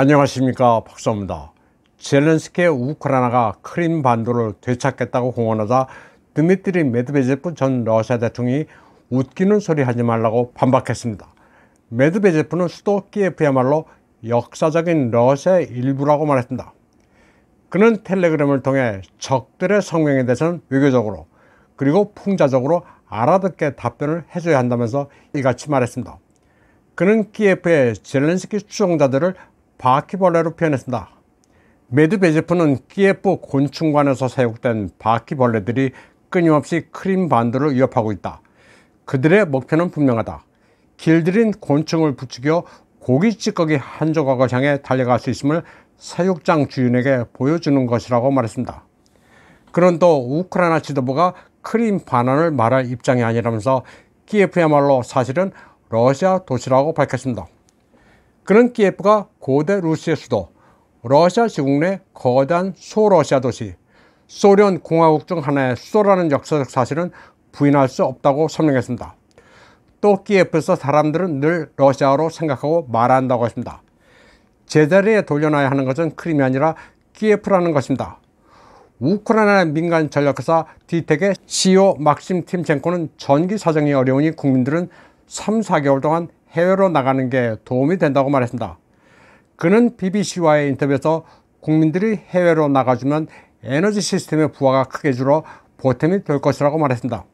안녕하십니까 박사입니다. 젤렌스키의 우크라이나가 크림 반도를 되찾겠다고 공언하자 드미트리 메드베제프 전 러시아 대통령이 웃기는 소리 하지 말라고 반박했습니다. 메드베제프는 수도 키예프야말로 역사적인 러시아의 일부라고 말했습니다. 그는 텔레그램을 통해 적들의 성명에 대해서는 외교적으로 그리고 풍자적으로 알아듣게 답변을 해줘야 한다면서 이같이 말했습니다. 그는 키예프의 젤렌스키 추종자들을 바퀴벌레로 표현했습니다. 메드베제프는 키예프 곤충관에서 사육된 바퀴벌레들이 끊임없이 크림 반도를 위협하고 있다. 그들의 목표는 분명하다. 길들인 곤충을 부추겨 고기 찌꺼기 한 조각을 향해 달려갈 수 있음을 사육장 주인에게 보여주는 것이라고 말했습니다. 그런 또 우크라이나 지도부가 크림 반환을 말할 입장이 아니라면서 키예프야말로 사실은 러시아 도시라고 밝혔습니다. 그런 키예프가 고대 루시의 수도, 러시아 지국내 거대한 소러시아 도시, 소련 공화국 중 하나의 수도라는 역사적 사실은 부인할 수 없다고 설명했습니다. 또 키예프에서 사람들은 늘 러시아로 생각하고 말한다고 했습니다. 제자리에 돌려놔야 하는 것은 크림이 아니라 키예프라는 것입니다. 우크라이나 민간 전력사 디텍의 CEO 막심 팀첸코는 전기 사정이 어려우니 국민들은 3, 4개월 동안 해외로 나가는 게 도움이 된다고 말했습니다. 그는 BBC와의 인터뷰에서 국민들이 해외로 나가주면 에너지 시스템의 부하가 크게 줄어 보탬이 될 것이라고 말했습니다.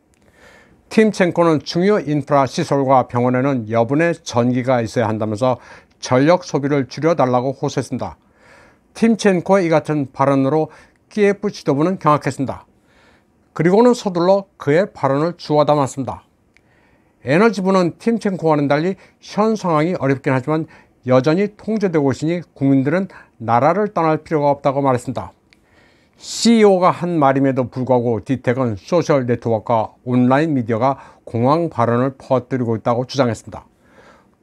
팀첸코는 중요 인프라 시설과 병원에는 여분의 전기가 있어야 한다면서 전력 소비를 줄여달라고 호소했습니다. 팀첸코의 이 같은 발언으로 키예프 지도부는 경악했습니다. 그리고는 서둘러 그의 발언을 주워 담았습니다. 에너지부는 팀챙코와는 달리 현 상황이 어렵긴 하지만 여전히 통제되고 있으니 국민들은 나라를 떠날 필요가 없다고 말했습니다. CEO가 한 말임에도 불구하고 디텍은 소셜 네트워크와 온라인 미디어가 공황 발언을 퍼뜨리고 있다고 주장했습니다.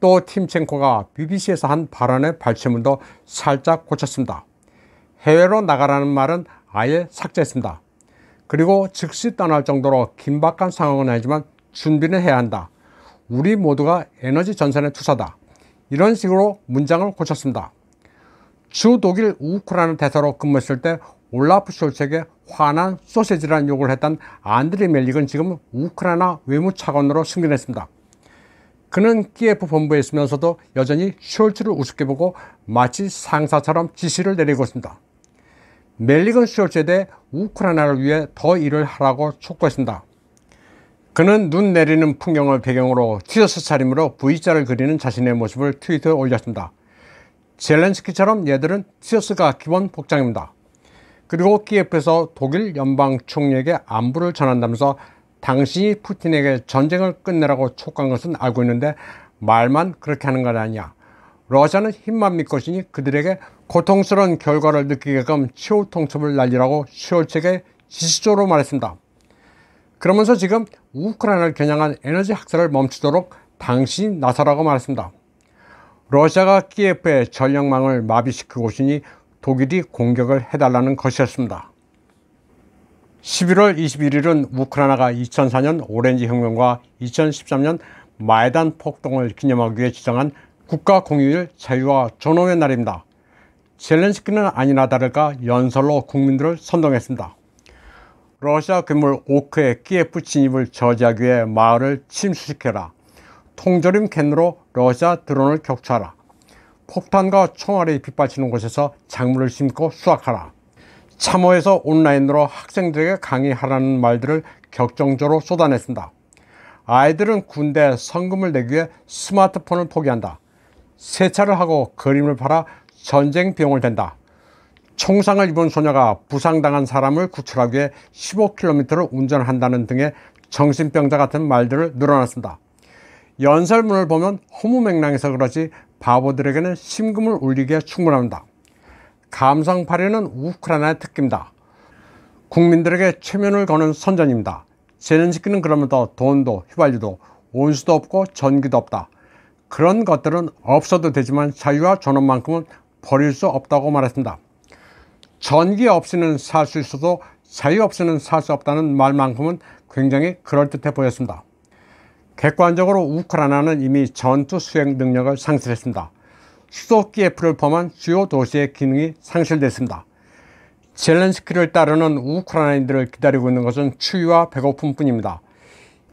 또팀챙코가 BBC에서 한 발언의 발췌문도 살짝 고쳤습니다. 해외로 나가라는 말은 아예 삭제했습니다. 그리고 즉시 떠날 정도로 긴박한 상황은 아니지만 준비는 해야 한다. 우리 모두가 에너지 전선의 투사다. 이런 식으로 문장을 고쳤습니다. 주 독일 우크라이 대사로 근무했을 때 올라프 쇼츠에게 화난 소세지라는 욕을 했던 안드레 멜릭은 지금 우크라이나 외무차관으로 승진했습니다. 그는 키예프 본부에 있으면서도 여전히 쇼츠를 우습게 보고 마치 상사처럼 지시를 내리고 있습니다. 멜릭은 쇼츠에 대해 우크라이나를 위해 더 일을 하라고 촉구했습니다. 그는 눈 내리는 풍경을 배경으로 티셔츠 차림으로 V자를 그리는 자신의 모습을 트위터에 올렸습니다. 젤렌스키처럼 얘들은 티셔츠가 기본 복장입니다. 그리고 키예프에서 독일 연방 총리에게 안부를 전한다면서 당신이 푸틴에게 전쟁을 끝내라고 촉구한 것은 알고 있는데 말만 그렇게 하는 건 아니야. 러시아는 힘만 믿고 있으니 그들에게 고통스러운 결과를 느끼게끔 최후 통첩을 날리라고 10월 책에 지시적로 말했습니다. 그러면서 지금 우크라이나를 겨냥한 에너지 학살을 멈추도록 당신이 나서라고 말했습니다. 러시아가 키예프의 전력망을 마비시키고 오시니 독일이 공격을 해달라는 것이었습니다. 11월 21일은 우크라이나가 2004년 오렌지 혁명과 2013년 마에단 폭동을 기념하기 위해 지정한 국가 공휴일 자유와 존엄의 날입니다. 젤렌스키는 아니나 다를까 연설로 국민들을 선동했습니다. 러시아 괴물 오크의 키예프 진입을 저지하기 위해 마을을 침수시켜라. 통조림 캔으로 러시아 드론을 격추하라. 폭탄과 총알이 빗발치는 곳에서 작물을 심고 수확하라. 참호에서 온라인으로 학생들에게 강의하라는 말들을 격정적으로 쏟아냈습니다. 아이들은 군대 에 성금을 내기 위해 스마트폰을 포기한다. 세차를 하고 그림을 팔아 전쟁 비용을 댄다. 총상을 입은 소녀가 부상당한 사람을 구출하기 위해 15km를 운전한다는 등의 정신병자 같은 말들을 늘어놨습니다. 연설문을 보면 허무맹랑해서 그러지 바보들에게는 심금을 울리기에 충분합니다. 감성파리는 우크라이나의 특기입니다. 국민들에게 최면을 거는 선전입니다. 재난시키는 그러면서 돈도 휘발유도 온수도 없고 전기도 없다. 그런 것들은 없어도 되지만 자유와 존엄만큼은 버릴 수 없다고 말했습니다. 전기 없이는 살 수 있어도 자유 없이는 살 수 없다는 말만큼은 굉장히 그럴듯해 보였습니다. 객관적으로 우크라이나는 이미 전투 수행 능력을 상실했습니다. 수도 키예프를 포함한 주요 도시의 기능이 상실됐습니다. 젤렌스키를 따르는 우크라이나인들을 기다리고 있는 것은 추위와 배고픔 뿐입니다.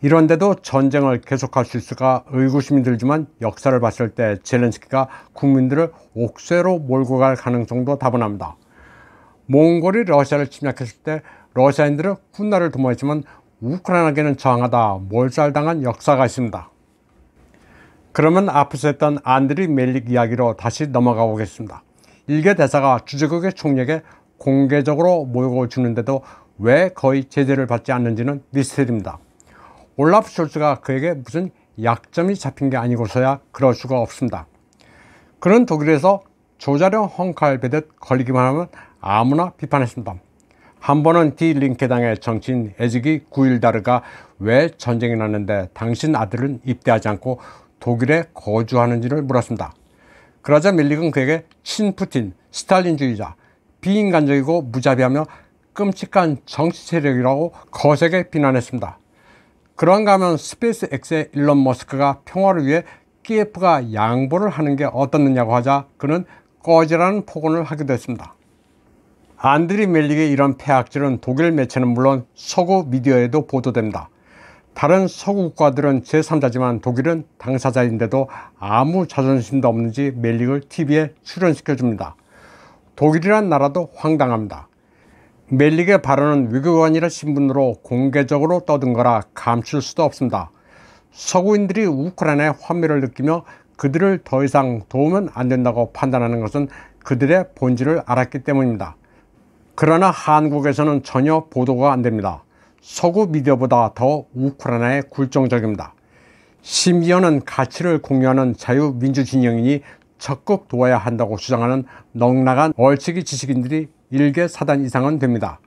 이런데도 전쟁을 계속할 수 있을까 의구심이 들지만 역사를 봤을 때 젤렌스키가 국민들을 옥쇄로 몰고 갈 가능성도 다분합니다. 몽골이 러시아를 침략했을 때 러시아인들은 훗날을 도모했지만 우크라이나에게는 저항하다 몰살당한 역사가 있습니다. 그러면 앞에서 했던 안드리 멜릭 이야기로 다시 넘어가 보겠습니다. 일개 대사가 주제국의 총리에게 공개적으로 모욕을 주는데도 왜 거의 제재를 받지 않는지는 미스터리입니다. 올라프 숄츠가 그에게 무슨 약점이 잡힌 게 아니고서야 그럴 수가 없습니다. 그는 독일에서 조자령 헝칼 베듯 걸리기만 하면 아무나 비판했습니다. 한 번은 디링케당의 정치인 에즈기 구일다르가 왜 전쟁이 났는데 당신 아들은 입대하지 않고 독일에 거주하는지를 물었습니다. 그러자 밀릭은 그에게 친푸틴, 스탈린주의자, 비인간적이고 무자비하며 끔찍한 정치 세력이라고 거세게 비난했습니다. 그런가 하면 스페이스 X의 일론 머스크가 평화를 위해 키예가 양보를 하는 게 어떻느냐고 하자 그는 꺼지라는 폭언을 하기도 했습니다. 안드리 멜릭의 이런 폐악질은 독일 매체는 물론 서구 미디어에도 보도됩니다. 다른 서구 국가들은 제3자지만 독일은 당사자인데도 아무 자존심도 없는지 멜릭을 TV에 출연시켜줍니다. 독일이란 나라도 황당합니다. 멜릭의 발언은 외교관이라 신분으로 공개적으로 떠든 거라 감출 수도 없습니다. 서구인들이 우크라이나의 환멸을 느끼며 그들을 더 이상 도우면 안 된다고 판단하는 것은 그들의 본질을 알았기 때문입니다. 그러나 한국에서는 전혀 보도가 안 됩니다. 서구 미디어보다 더 우크라이나에 굴종적입니다. 심지어는 가치를 공유하는 자유민주진영인이 적극 도와야 한다고 주장하는 넉나간 얼치기 지식인들이 일개 사단 이상은 됩니다.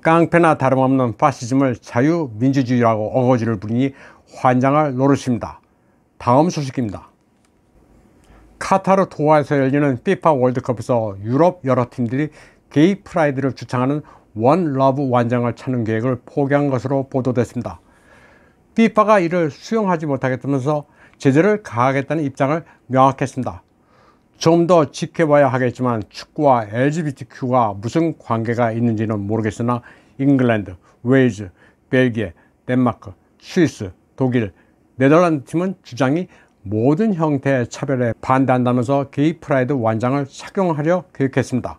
깡패나 다름없는 파시즘을 자유민주주의라고 어거지를 부리니 환장할 노릇입니다. 다음 소식입니다. 카타르 도하에서 열리는 피파 월드컵에서 유럽 여러 팀들이 게이 프라이드를 주창하는 원 러브 완장을 찾는 계획을 포기한 것으로 보도됐습니다. 피파가 이를 수용하지 못하겠다면서 제재를 가하겠다는 입장을 명확했습니다. 좀 더 지켜봐야 하겠지만 축구와 LGBTQ가 무슨 관계가 있는지는 모르겠으나 잉글랜드, 웨일즈, 벨기에, 덴마크, 스위스, 독일, 네덜란드 팀은 주장이 모든 형태의 차별에 반대한다면서 게이 프라이드 완장을 착용하려 계획했습니다.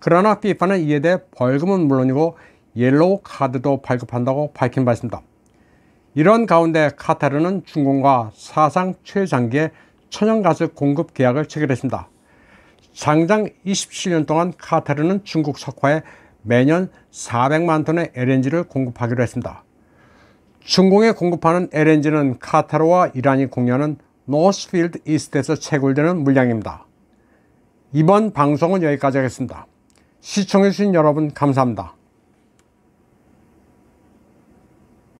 그러나 FIFA는 이에 대해 벌금은 물론이고 옐로우 카드도 발급한다고 밝힌 바 있습니다. 이런 가운데 카타르는 중공과 사상 최장기의 천연가스 공급 계약을 체결했습니다. 장장 27년 동안 카타르는 중국 석화에 매년 400만 톤의 LNG를 공급하기로 했습니다. 중공에 공급하는 LNG는 카타르와 이란이 공유하는 노스필드 이스트에서 채굴되는 물량입니다. 이번 방송은 여기까지 하겠습니다. 시청해주신 여러분 감사합니다.